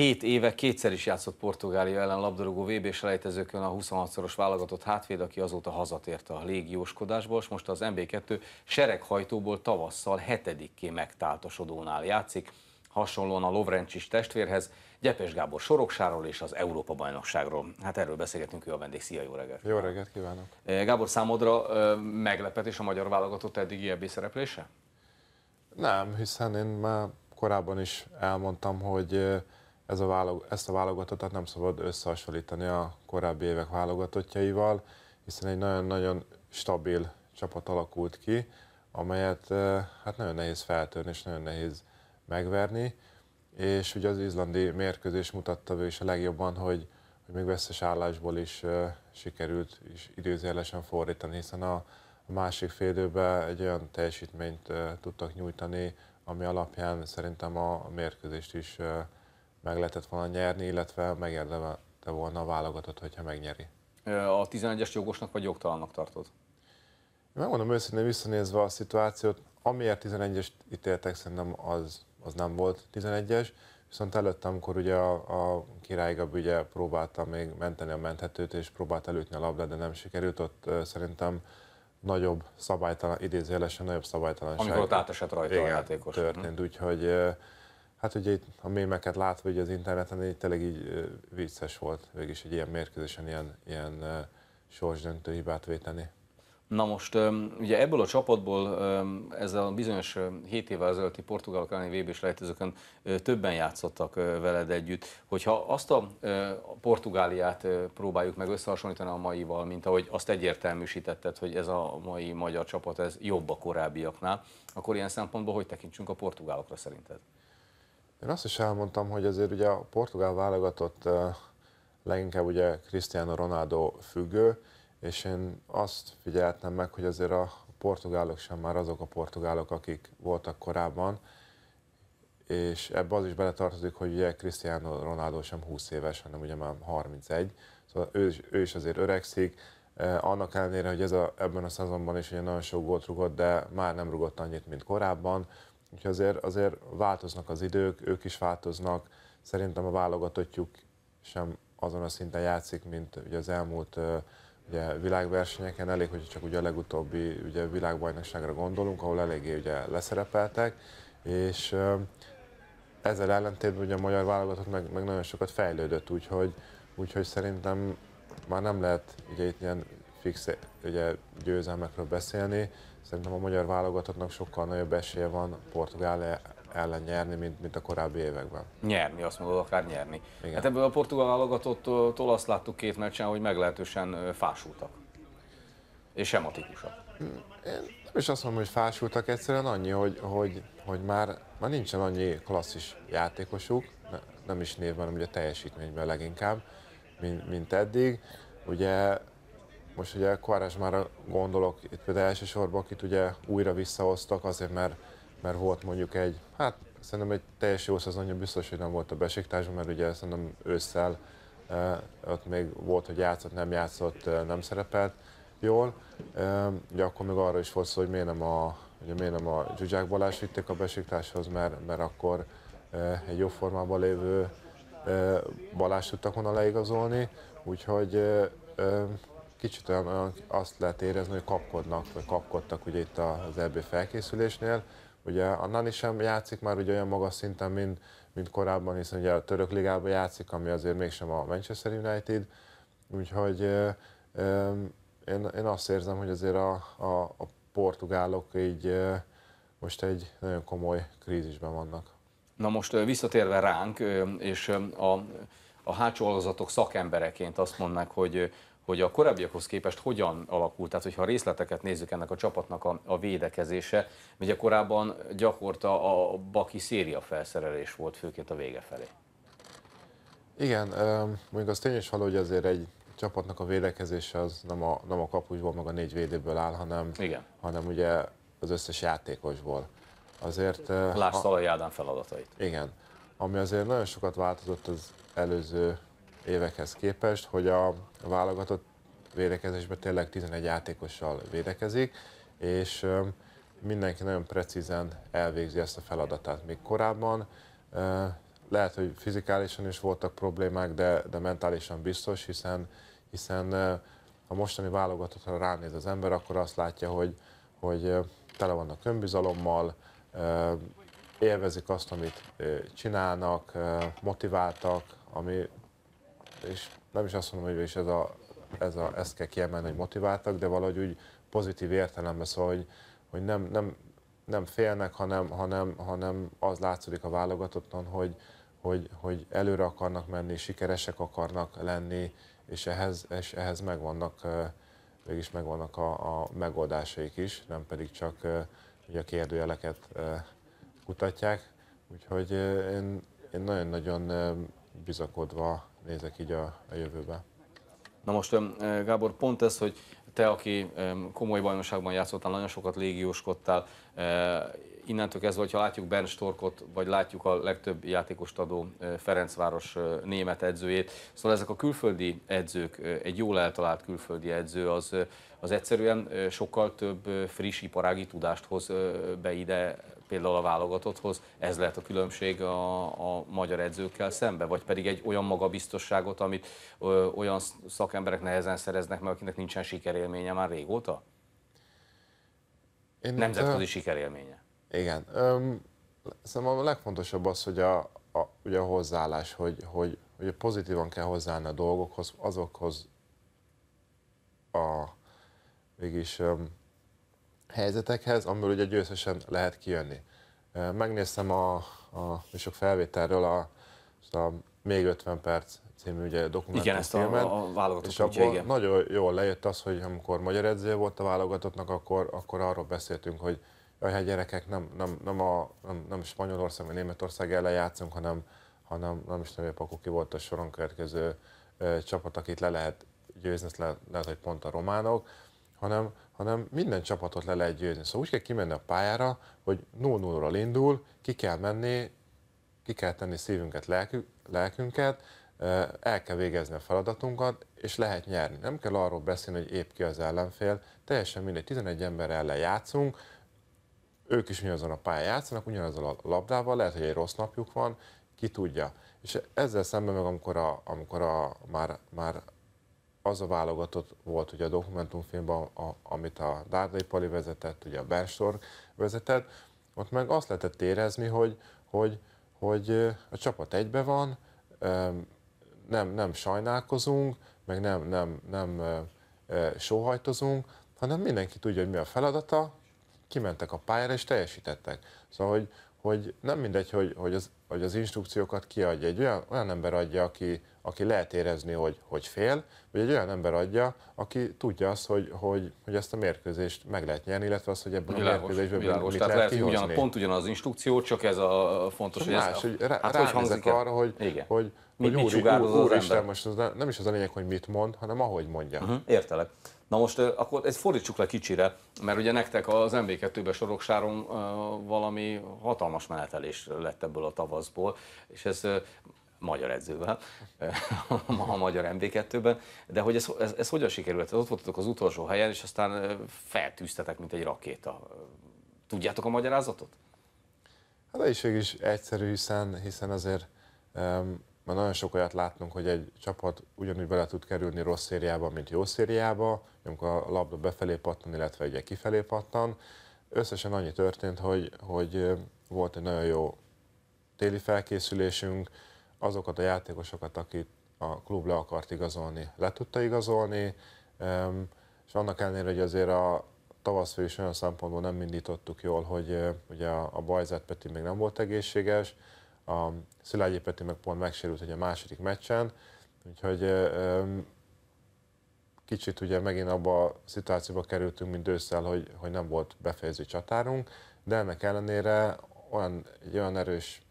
7 éve kétszer is játszott Portugália ellen labdarúgó vb selejtezőkön a 26-szoros válogatott hátvéd, aki azóta hazatért a légióskodásból, és most az MB2 sereghajtóból tavasszal hetedikké megtáltosodónál játszik, hasonlóan a Lovrencsis testvérhez, Gyepes Gábor Soroksáról és az Európa-bajnokságról. Hát erről beszélgetünk ő a vendég. Szia, jó reggelt! Jó reggelt kívánok! Eh, Gábor, számodra meglepetés a magyar válogatott eddigi EB szereplése? Nem, hiszen én már korábban is elmondtam, hogy ez a válog, ezt a válogatottat nem szabad összehasonlítani a korábbi évek válogatottjaival, hiszen egy nagyon-nagyon stabil csapat alakult ki, amelyet eh, hát nagyon nehéz feltörni és nagyon nehéz megverni, és ugye az izlandi mérkőzés mutatta ő is a legjobban, hogy, hogy még veszes állásból is eh, sikerült is időzélesen fordítani, hiszen a, a másik fél időben egy olyan teljesítményt eh, tudtak nyújtani, ami alapján szerintem a mérkőzést is meg lehetett volna nyerni, illetve megérdemelte volna a válogatott, hogyha megnyeri. A 11-es jogosnak vagy jogtalannak tartod? Megmondom őszintén, visszanézve a szituációt, amiért 11-est ítéltek, szerintem az, az nem volt 11-es, viszont előtte, amikor ugye a, a királygab ugye próbálta még menteni a menthetőt, és próbált előtni a labdát, de nem sikerült, ott szerintem nagyobb szabálytalan, idézőjelesen nagyobb szabálytalanság. Amikor ott átesett rajta igen, a játékos. történt, uh-huh. úgyhogy Hát ugye itt a mémeket látva hogy az interneten, így tényleg így vicces volt végig is egy ilyen mérkőzésen ilyen, ilyen sorsdöntő hibát véteni. Na most ugye ebből a csapatból ezzel a bizonyos 7 évvel ezelőtti portugálok elleni vb s lejtőzőkön többen játszottak veled együtt. Hogyha azt a Portugáliát próbáljuk meg összehasonlítani a maival, mint ahogy azt egyértelműsítetted, hogy ez a mai magyar csapat ez jobb a korábbiaknál, akkor ilyen szempontból hogy tekintsünk a portugálokra szerinted? Én azt is elmondtam, hogy azért ugye a portugál válogatott leginkább ugye Cristiano Ronaldo függő, és én azt figyeltem meg, hogy azért a portugálok sem már azok a portugálok, akik voltak korábban, és ebbe az is beletartozik, hogy ugye Cristiano Ronaldo sem 20 éves, hanem ugye már 31, szóval ő is, ő is azért öregszik, annak ellenére, hogy ez a, ebben a szezonban is ugye nagyon sok gólt rugott, de már nem rugott annyit, mint korábban, Úgyhogy azért, azért változnak az idők, ők is változnak. Szerintem a válogatottjuk sem azon a szinten játszik, mint ugye az elmúlt ugye, világversenyeken. Elég, hogy csak ugye a legutóbbi ugye, világbajnokságra gondolunk, ahol eléggé ugye, leszerepeltek, és ezzel ellentétben ugye a magyar válogatott meg, meg nagyon sokat fejlődött, úgyhogy, úgyhogy szerintem már nem lehet ugye itt ilyen fix ugye, győzelmekről beszélni, Szerintem a magyar válogatottnak sokkal nagyobb esélye van Portugál e- ellen nyerni, mint, mint a korábbi években. Nyerni, azt mondod, akár nyerni. Igen. Hát ebből a portugál válogatottól azt láttuk két meccsen, hogy meglehetősen fásultak. És sematikusak. Hm, én nem is azt mondom, hogy fásultak, egyszerűen annyi, hogy, hogy, hogy már, már nincsen annyi klasszis játékosuk, nem is névben, hanem ugye teljesítményben leginkább, mint, mint eddig. Ugye most ugye már gondolok, itt például elsősorban, akit ugye újra visszahoztak azért, mert, mert volt mondjuk egy, hát szerintem egy teljes jó szezonja biztos, hogy nem volt a besiktásban, mert ugye szerintem ősszel ott még volt, hogy játszott, nem játszott, nem szerepelt jól. Ugye akkor még arra is volt szó, hogy miért nem a, ugye miért nem a Zsuzsák Balázs vitték a Besiktáshoz, mert, mert akkor egy jó formában lévő Balázs tudtak volna leigazolni, úgyhogy kicsit olyan, olyan azt lehet érezni, hogy kapkodnak, vagy kapkodtak ugye itt az EB felkészülésnél. Ugye a Nani sem játszik már ugye olyan magas szinten, mint, mint korábban, hiszen ugye a török ligában játszik, ami azért mégsem a Manchester United. Úgyhogy ö, ö, én, én azt érzem, hogy azért a, a, a portugálok így ö, most egy nagyon komoly krízisben vannak. Na most visszatérve ránk, és a, a hátsó alagazatok szakembereként azt mondnak, hogy hogy a korábbiakhoz képest hogyan alakult, tehát hogyha részleteket nézzük ennek a csapatnak a, a védekezése, ugye korábban gyakorta a baki széria felszerelés volt főként a vége felé. Igen, mondjuk az tény is való, hogy azért egy csapatnak a védekezése az nem a, nem a kapusból, meg a négy védőből áll, hanem, Igen. hanem ugye az összes játékosból. Azért... Lásd a Ádám feladatait. Igen. Ami azért nagyon sokat változott az előző évekhez képest, hogy a válogatott védekezésben tényleg 11 játékossal védekezik, és mindenki nagyon precízen elvégzi ezt a feladatát. Még korábban lehet, hogy fizikálisan is voltak problémák, de, de mentálisan biztos, hiszen, hiszen a mostani válogatottra ránéz az ember, akkor azt látja, hogy, hogy tele vannak önbizalommal, élvezik azt, amit csinálnak, motiváltak, ami és nem is azt mondom, hogy is ez a, ez a, ezt kell kiemelni, hogy motiváltak, de valahogy úgy pozitív értelemben, szóval, hogy, hogy nem, nem, nem félnek, hanem, hanem, hanem az látszik a válogatottan, hogy, hogy, hogy előre akarnak menni, sikeresek akarnak lenni, és ehhez, és ehhez megvannak, mégis megvannak a, a megoldásaik is, nem pedig csak ugye, a kérdőjeleket kutatják. Úgyhogy én, én nagyon-nagyon bizakodva nézek így a, a jövőbe. Na most, Gábor, pont ez, hogy te, aki komoly bajnokságban játszottál, nagyon sokat légióskodtál, innentől kezdve, hogyha látjuk Bernd Storkot, vagy látjuk a legtöbb játékost adó Ferencváros német edzőjét, szóval ezek a külföldi edzők, egy jól eltalált külföldi edző, az az egyszerűen sokkal több friss iparági tudást hoz be ide például a válogatotthoz, ez lehet a különbség a, a magyar edzőkkel szembe, vagy pedig egy olyan magabiztosságot, amit ö, olyan szakemberek nehezen szereznek meg, akinek nincsen sikerélménye már régóta? Én Nemzetközi a... sikerélménye. Igen. Öm, szerintem a legfontosabb az, hogy a, a, ugye a hozzáállás, hogy, hogy, hogy pozitívan kell hozzáállni a dolgokhoz, azokhoz a mégis helyzetekhez, amiből ugye győzösen lehet kijönni. Megnéztem a, a sok felvételről a, a Még 50 perc című ugye, dokumentumfilmet. Igen, ezt a, a válogatott és abból igen. nagyon jól lejött az, hogy amikor magyar edző volt a válogatottnak, akkor, akkor arról beszéltünk, hogy a hát gyerekek, nem, nem, nem, a, nem, nem Spanyolország vagy Németország ellen játszunk, hanem, hanem nem is tudom, hogy ki volt a soron következő ö, csapat, akit le lehet győzni, le, lehet, hogy pont a románok hanem, hanem minden csapatot le lehet győzni. Szóval úgy kell kimenni a pályára, hogy 0-0-ról indul, ki kell menni, ki kell tenni szívünket, lelkünket, el kell végezni a feladatunkat, és lehet nyerni. Nem kell arról beszélni, hogy épp ki az ellenfél, teljesen mindegy, 11 ember ellen játszunk, ők is ugyanazon a pályán játszanak, ugyanazzal a labdával, lehet, hogy egy rossz napjuk van, ki tudja. És ezzel szemben meg, amikor, a, amikor a, már, már az a válogatott volt ugye a dokumentumfilmben, a, amit a Dárdai Pali vezetett, ugye a Bersor vezetett, ott meg azt lehetett érezni, hogy, hogy, hogy a csapat egybe van, nem, nem sajnálkozunk, meg nem, nem, nem sóhajtozunk, hanem mindenki tudja, hogy mi a feladata, kimentek a pályára és teljesítettek. Szóval, hogy, hogy nem mindegy, hogy, hogy, az, hogy az instrukciókat kiadja, egy olyan, olyan ember adja, aki, aki lehet érezni, hogy, hogy fél, vagy egy olyan ember adja, aki tudja azt, hogy, hogy, hogy ezt a mérkőzést meg lehet nyerni, illetve azt, hogy ebből a mérkőzésből mit lehet, lehet, kihozni. ugyan, pont ugyanaz az instrukció, csak ez a fontos, hogy más, ez, hogy rá, hát hogy hangzik el? arra, hogy, Igen. hogy, mit, hogy mit úr, úr, most az nem, nem is az a lényeg, hogy mit mond, hanem ahogy mondja. Uh-huh, értelek. Na most akkor ezt fordítsuk le kicsire, mert ugye nektek az MB2-be Soroksáron valami hatalmas menetelés lett ebből a tavaszból, és ez magyar edzővel, a magyar MB2-ben, de hogy ez, ez, ez hogyan sikerült? Ott voltatok az utolsó helyen, és aztán feltűztetek, mint egy rakéta. Tudjátok a magyarázatot? Hát is is egyszerű, hiszen, hiszen azért um, már nagyon sok olyat láttunk, hogy egy csapat ugyanúgy bele tud kerülni rossz szériába, mint jó szériába, amikor a labda befelé pattan, illetve ugye kifelé pattan. Összesen annyi történt, hogy, hogy volt egy nagyon jó téli felkészülésünk, azokat a játékosokat, akit a klub le akart igazolni, le tudta igazolni, és annak ellenére, hogy azért a tavasz is olyan szempontból nem indítottuk jól, hogy ugye a, bajzett Bajzát Peti még nem volt egészséges, a Szilágyi Peti meg pont megsérült hogy a második meccsen, úgyhogy kicsit ugye megint abba a szituációba kerültünk, mint ősszel, hogy, hogy nem volt befejező csatárunk, de ennek ellenére olyan, egy olyan erős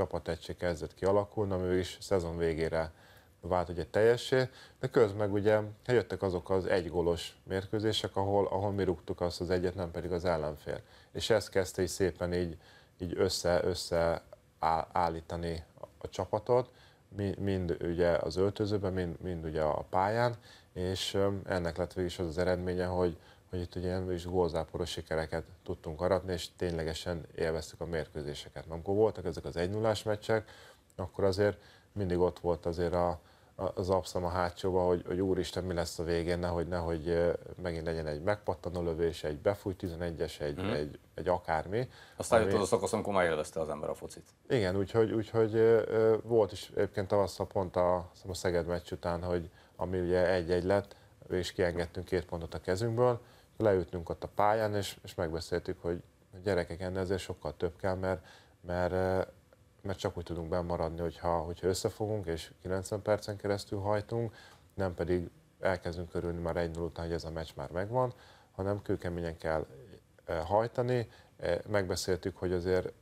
csapategység kezdett kialakulni, ami is szezon végére vált ugye teljessé, de közben meg ugye jöttek azok az egygolos mérkőzések, ahol, ahol mi rúgtuk azt az egyet, nem pedig az ellenfél. És ez kezdte így szépen így, így össze, össze állítani a csapatot, mind ugye az öltözőben, mind, mind ugye a pályán, és ennek lett végül is az az eredménye, hogy hogy itt ugye is gólzáporos sikereket tudtunk aratni, és ténylegesen élveztük a mérkőzéseket. Amikor voltak ezek az 1 0 meccsek, akkor azért mindig ott volt azért a, az abszam a hátsóba, hogy, hogy úristen, mi lesz a végén, nehogy, nehogy megint legyen egy megpattanó lövés, egy befújt 11-es, egy, mm. egy, egy akármi. Aztán ami... jött az a szakasz, amikor már élvezte az ember a focit. Igen, úgyhogy, úgyhogy volt is egyébként tavasszal pont a, a Szeged meccs után, hogy ami ugye egy-egy lett, és kiengedtünk két pontot a kezünkből, leültünk ott a pályán, és, és megbeszéltük, hogy a gyerekek ennél azért sokkal több kell, mert, mert, eh, mert csak úgy tudunk bemaradni, hogyha, hogyha összefogunk, és 90 percen keresztül hajtunk, nem pedig elkezdünk körülni már egy után, hogy ez a meccs már megvan, hanem kőkeményen kell eh, hajtani. Eh, megbeszéltük, hogy azért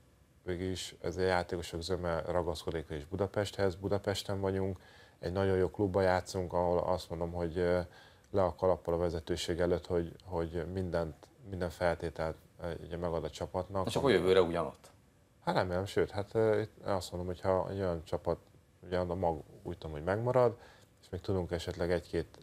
mégis ez a játékosok zöme ragaszkodik is Budapesthez, Budapesten vagyunk, egy nagyon jó klubba játszunk, ahol azt mondom, hogy le a kalappal a vezetőség előtt, hogy, hogy mindent, minden feltételt eh, ugye megad a csapatnak. csak a jövőre ugyanott? Hát remélem, sőt, hát eh, itt azt mondom, hogy ha egy olyan csapat, ugye a mag úgy tudom, hogy megmarad, és még tudunk esetleg egy-két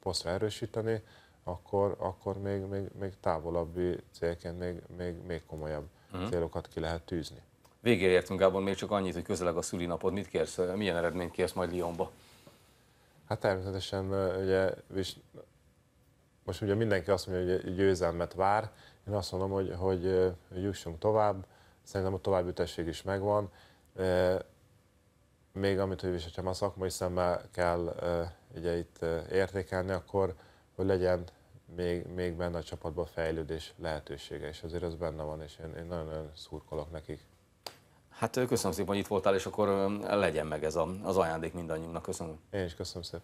posztra erősíteni, akkor, akkor még, még, még távolabbi célként még, még, még komolyabb uh-huh. célokat ki lehet tűzni. Végére értünk, Gábor, még csak annyit, hogy közeleg a szülinapod. Mit kérsz, milyen eredményt kérsz majd Lyonba? Hát természetesen, ugye, és most ugye mindenki azt mondja, hogy győzelmet vár, én azt mondom, hogy, hogy, jussunk tovább, szerintem a ütesség is megvan. Még amit, hogy is, ha a szakmai szemmel kell ugye itt értékelni, akkor hogy legyen még, még benne a csapatban fejlődés lehetősége, és azért az benne van, és én, én nagyon-nagyon szurkolok nekik. Hát köszönöm szépen, hogy itt voltál, és akkor legyen meg ez a, az ajándék mindannyiunknak. Köszönöm. Én is köszönöm szépen.